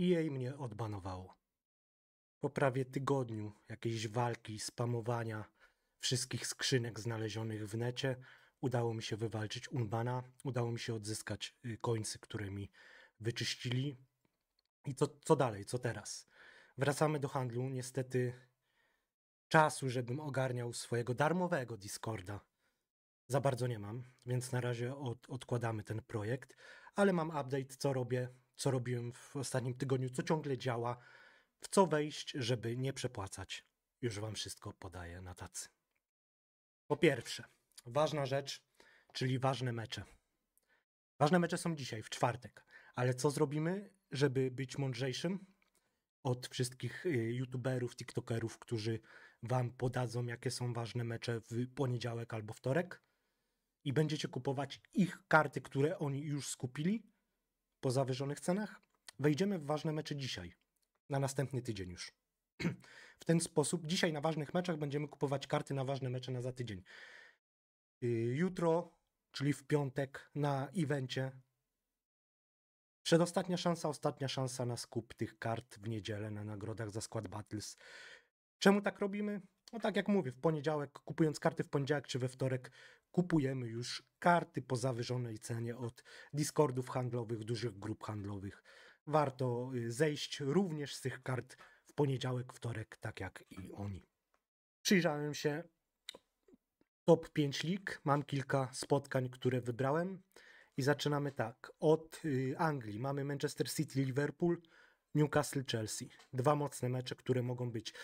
i jej mnie odbanowało. Po prawie tygodniu jakiejś walki spamowania wszystkich skrzynek znalezionych w necie udało mi się wywalczyć Unbana, udało mi się odzyskać y, końce, które mi wyczyścili. I co, co dalej, co teraz? Wracamy do handlu. Niestety czasu, żebym ogarniał swojego darmowego Discorda, za bardzo nie mam, więc na razie od, odkładamy ten projekt, ale mam update, co robię, co robiłem w ostatnim tygodniu, co ciągle działa, w co wejść, żeby nie przepłacać. Już Wam wszystko podaję na tacy. Po pierwsze, ważna rzecz, czyli ważne mecze. Ważne mecze są dzisiaj, w czwartek, ale co zrobimy, żeby być mądrzejszym od wszystkich y, youtuberów, tiktokerów, którzy Wam podadzą, jakie są ważne mecze w poniedziałek albo wtorek? i będziecie kupować ich karty, które oni już skupili, po zawyżonych cenach, wejdziemy w ważne mecze dzisiaj, na następny tydzień już. W ten sposób dzisiaj na ważnych meczach będziemy kupować karty na ważne mecze na za tydzień. Y, jutro, czyli w piątek na evencie Przedostatnia szansa, ostatnia szansa na skup tych kart w niedzielę na nagrodach za skład Battles. Czemu tak robimy? No tak jak mówię, w poniedziałek, kupując karty w poniedziałek czy we wtorek, kupujemy już karty po zawyżonej cenie od Discordów handlowych, dużych grup handlowych. Warto y, zejść również z tych kart w poniedziałek, wtorek, tak jak i oni. Przyjrzałem się top 5 lig. Mam kilka spotkań, które wybrałem. I zaczynamy tak. Od y, Anglii mamy Manchester City, Liverpool, Newcastle, Chelsea. Dwa mocne mecze, które mogą być.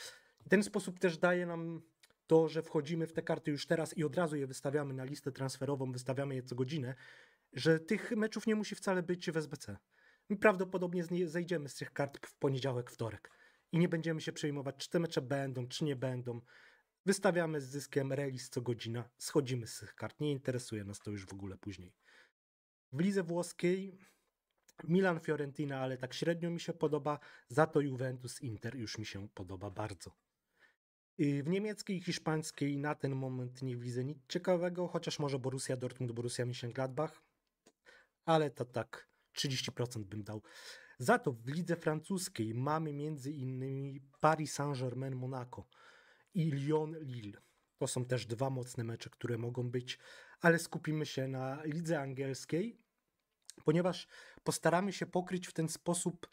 W ten sposób też daje nam to, że wchodzimy w te karty już teraz i od razu je wystawiamy na listę transferową, wystawiamy je co godzinę, że tych meczów nie musi wcale być w SBC. My prawdopodobnie zejdziemy z tych kart w poniedziałek, wtorek i nie będziemy się przejmować, czy te mecze będą, czy nie będą. Wystawiamy z zyskiem release co godzina, schodzimy z tych kart, nie interesuje nas to już w ogóle później. W lidze włoskiej Milan Fiorentina, ale tak średnio mi się podoba, za to Juventus Inter już mi się podoba bardzo. Y, w niemieckiej i hiszpańskiej na ten moment nie widzę nic ciekawego, chociaż może Borussia Dortmund, Borussia Mönchengladbach, ale to tak 30% bym dał. Za to w lidze francuskiej mamy między innymi Paris Saint-Germain Monaco i Lyon Lille. To są też dwa mocne mecze, które mogą być, ale skupimy się na lidze angielskiej, ponieważ postaramy się pokryć w ten sposób,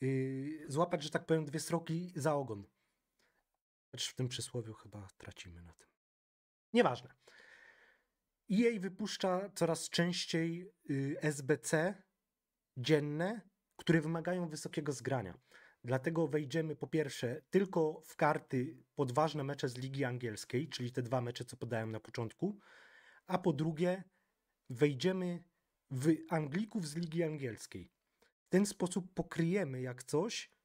yy, złapać, że tak powiem, dwie sroki za ogon Chociaż w tym przysłowiu chyba tracimy na tym. Nieważne. EA wypuszcza coraz częściej y, SBC dzienne, które wymagają wysokiego zgrania. Dlatego wejdziemy po pierwsze tylko w karty podważne mecze z Ligi Angielskiej, czyli te dwa mecze, co podałem na początku, a po drugie wejdziemy w Anglików z Ligi Angielskiej. W ten sposób pokryjemy jak coś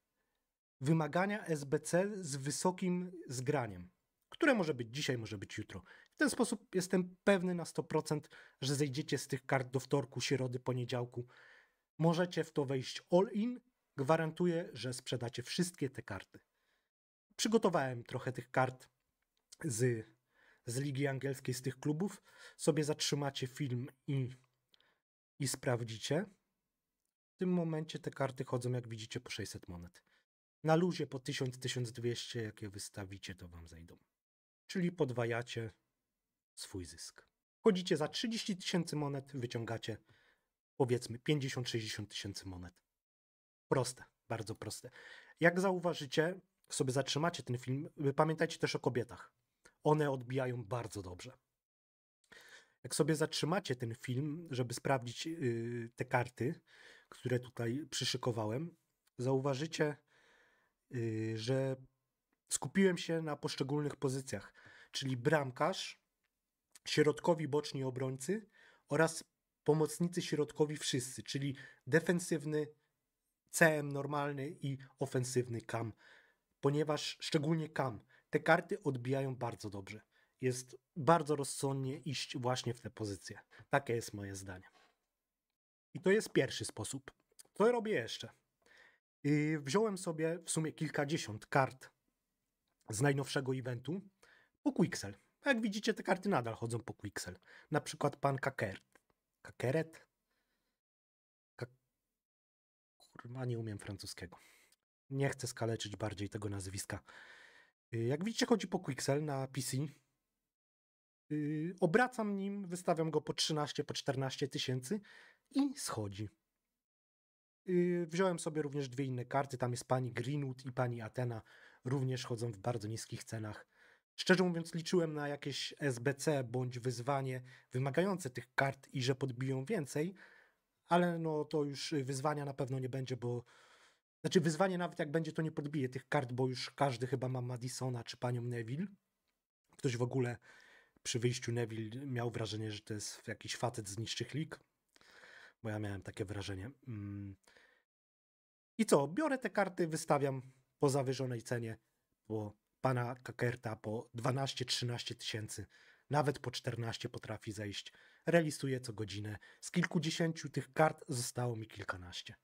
wymagania SBC z wysokim zgraniem, które może być dzisiaj, może być jutro. W ten sposób jestem pewny na 100%, że zejdziecie z tych kart do wtorku, środy, poniedziałku. Możecie w to wejść all in. Gwarantuję, że sprzedacie wszystkie te karty. Przygotowałem trochę tych kart z, z Ligi Angielskiej, z tych klubów. Sobie zatrzymacie film i, i sprawdzicie. W tym momencie te karty chodzą, jak widzicie, po 600 monet. Na luzie po 1000-1200, jakie wystawicie, to wam zejdą. Czyli podwajacie swój zysk. Chodzicie za 30 tysięcy monet, wyciągacie powiedzmy 50-60 tysięcy monet. Proste, bardzo proste. Jak zauważycie, sobie zatrzymacie ten film, y, pamiętajcie też o kobietach. One odbijają bardzo dobrze. Jak sobie zatrzymacie ten film, żeby sprawdzić yy, te karty, które tutaj przyszykowałem, zauważycie, Y, że skupiłem się na poszczególnych pozycjach, czyli bramkarz, środkowi boczni obrońcy oraz pomocnicy środkowi wszyscy, czyli defensywny CM normalny i ofensywny KAM, ponieważ szczególnie KAM, te karty odbijają bardzo dobrze. Jest bardzo rozsądnie iść właśnie w te pozycje. Takie jest moje zdanie. I to jest pierwszy sposób. Co robię jeszcze? I yy, wziąłem sobie w sumie kilkadziesiąt kart z najnowszego eventu po Quixel. Jak widzicie, te karty nadal chodzą po Quixel. Na przykład pan Kakert. Kakeret? Kak... Kurwa, nie umiem francuskiego. Nie chcę skaleczyć bardziej tego nazwiska. Yy, jak widzicie, chodzi po Quixel na PC. Yy, obracam nim, wystawiam go po 13, po 14 tysięcy i schodzi. Y, wziąłem sobie również dwie inne karty. Tam jest pani Greenwood i pani Athena. Również chodzą w bardzo niskich cenach. Szczerze mówiąc, liczyłem na jakieś SBC bądź wyzwanie wymagające tych kart i że podbiją więcej, ale no to już wyzwania na pewno nie będzie, bo. Znaczy, wyzwanie nawet jak będzie, to nie podbije tych kart, bo już każdy chyba ma Madisona czy panią Neville. Ktoś w ogóle przy wyjściu Neville miał wrażenie, że to jest jakiś facet z niższych lig bo ja miałem takie wrażenie. Mm. I co? Biorę te karty, wystawiam po zawyżonej cenie, bo pana Kakerta po 12-13 tysięcy, nawet po 14 potrafi zejść. Relisuję co godzinę. Z kilkudziesięciu tych kart zostało mi kilkanaście.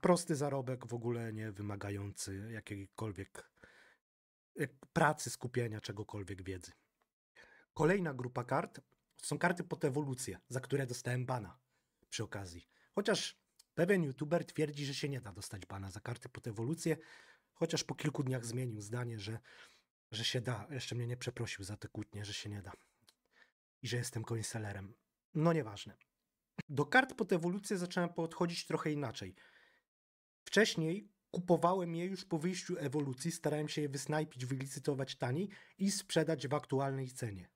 Prosty zarobek, w ogóle nie wymagający jakiejkolwiek pracy, skupienia, czegokolwiek wiedzy. Kolejna grupa kart to są karty pod ewolucję, za które dostałem bana przy okazji. Chociaż pewien youtuber twierdzi, że się nie da dostać bana za karty pod ewolucję, chociaż po kilku dniach zmienił zdanie, że, że się da. Jeszcze mnie nie przeprosił za te kłótnie, że się nie da. I że jestem coinsellerem. No nieważne. Do kart pod ewolucję zacząłem podchodzić trochę inaczej. Wcześniej kupowałem je już po wyjściu ewolucji, starałem się je wysnajpić, wylicytować taniej i sprzedać w aktualnej cenie.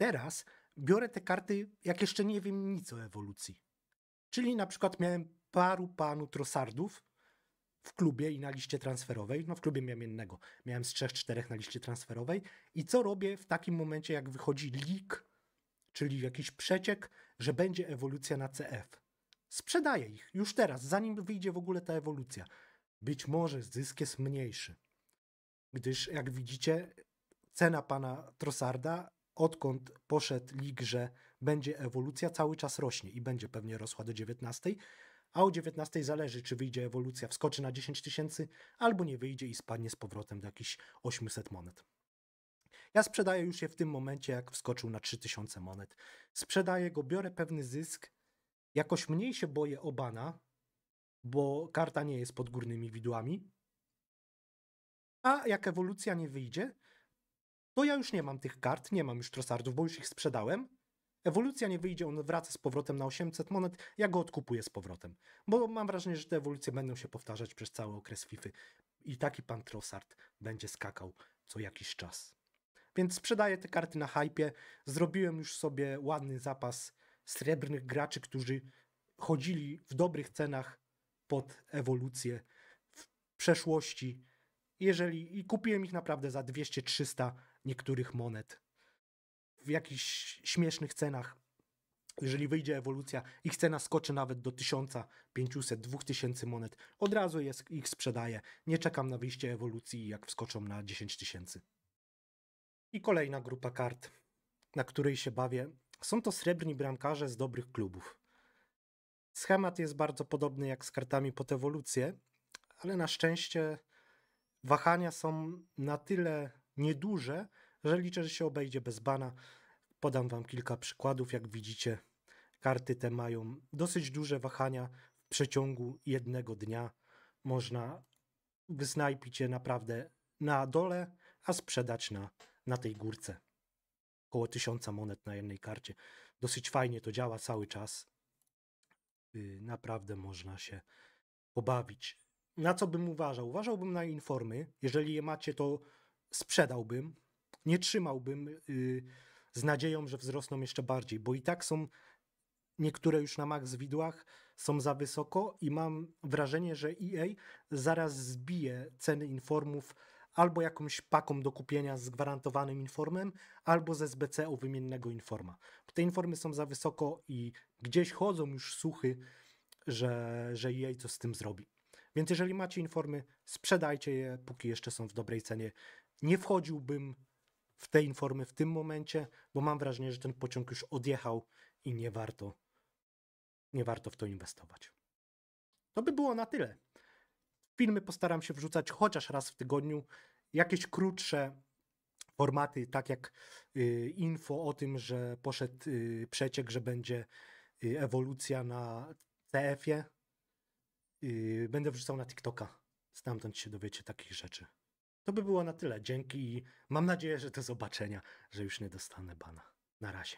Teraz biorę te karty, jak jeszcze nie wiem nic o ewolucji. Czyli na przykład miałem paru panu trosardów w klubie i na liście transferowej. No w klubie miałem jednego. Miałem z trzech, czterech na liście transferowej. I co robię w takim momencie, jak wychodzi leak, czyli jakiś przeciek, że będzie ewolucja na CF? Sprzedaję ich już teraz, zanim wyjdzie w ogóle ta ewolucja. Być może zysk jest mniejszy, gdyż jak widzicie, cena pana Trossarda odkąd poszedł lig, że będzie ewolucja, cały czas rośnie i będzie pewnie rosła do 19, a o 19 zależy, czy wyjdzie ewolucja, wskoczy na 10 tysięcy, albo nie wyjdzie i spadnie z powrotem do jakichś 800 monet. Ja sprzedaję już je w tym momencie, jak wskoczył na 3000 monet. Sprzedaję go, biorę pewny zysk, jakoś mniej się boję obana, bo karta nie jest pod górnymi widłami. A jak ewolucja nie wyjdzie, to ja już nie mam tych kart, nie mam już trosardów, bo już ich sprzedałem. Ewolucja nie wyjdzie, on wraca z powrotem na 800 monet, ja go odkupuję z powrotem. Bo mam wrażenie, że te ewolucje będą się powtarzać przez cały okres FIFA. Y I taki pan trosard będzie skakał co jakiś czas. Więc sprzedaję te karty na hypie. Zrobiłem już sobie ładny zapas srebrnych graczy, którzy chodzili w dobrych cenach pod ewolucję w przeszłości. Jeżeli i kupiłem ich naprawdę za 200-300 niektórych monet w jakichś śmiesznych cenach. Jeżeli wyjdzie ewolucja, ich cena skoczy nawet do 1500, 2000 monet. Od razu jest, ich sprzedaję. Nie czekam na wyjście ewolucji, jak wskoczą na 10 tysięcy. I kolejna grupa kart, na której się bawię, są to srebrni bramkarze z dobrych klubów. Schemat jest bardzo podobny jak z kartami pod ewolucję, ale na szczęście wahania są na tyle nieduże, że liczę, że się obejdzie bez bana. Podam Wam kilka przykładów. Jak widzicie, karty te mają dosyć duże wahania. W przeciągu jednego dnia można wysnajpić je naprawdę na dole, a sprzedać na, na tej górce. Około tysiąca monet na jednej karcie. Dosyć fajnie to działa cały czas. Y, naprawdę można się pobawić. Na co bym uważał? Uważałbym na informy. Jeżeli je macie, to sprzedałbym, nie trzymałbym y, z nadzieją, że wzrosną jeszcze bardziej, bo i tak są niektóre już na max widłach są za wysoko i mam wrażenie, że EA zaraz zbije ceny informów albo jakąś paką do kupienia z gwarantowanym informem, albo z SBC o wymiennego informa. Te informy są za wysoko i gdzieś chodzą już suchy, że, że EA coś z tym zrobi. Więc jeżeli macie informy, sprzedajcie je, póki jeszcze są w dobrej cenie nie wchodziłbym w te informy w tym momencie, bo mam wrażenie, że ten pociąg już odjechał i nie warto, nie warto w to inwestować. To by było na tyle. Filmy postaram się wrzucać chociaż raz w tygodniu. Jakieś krótsze formaty, tak jak y, info o tym, że poszedł y, przeciek, że będzie y, ewolucja na CF-ie. Będę wrzucał na TikToka. Stamtąd się dowiecie takich rzeczy. To by było na tyle. Dzięki i mam nadzieję, że do zobaczenia, że już nie dostanę bana. Na razie.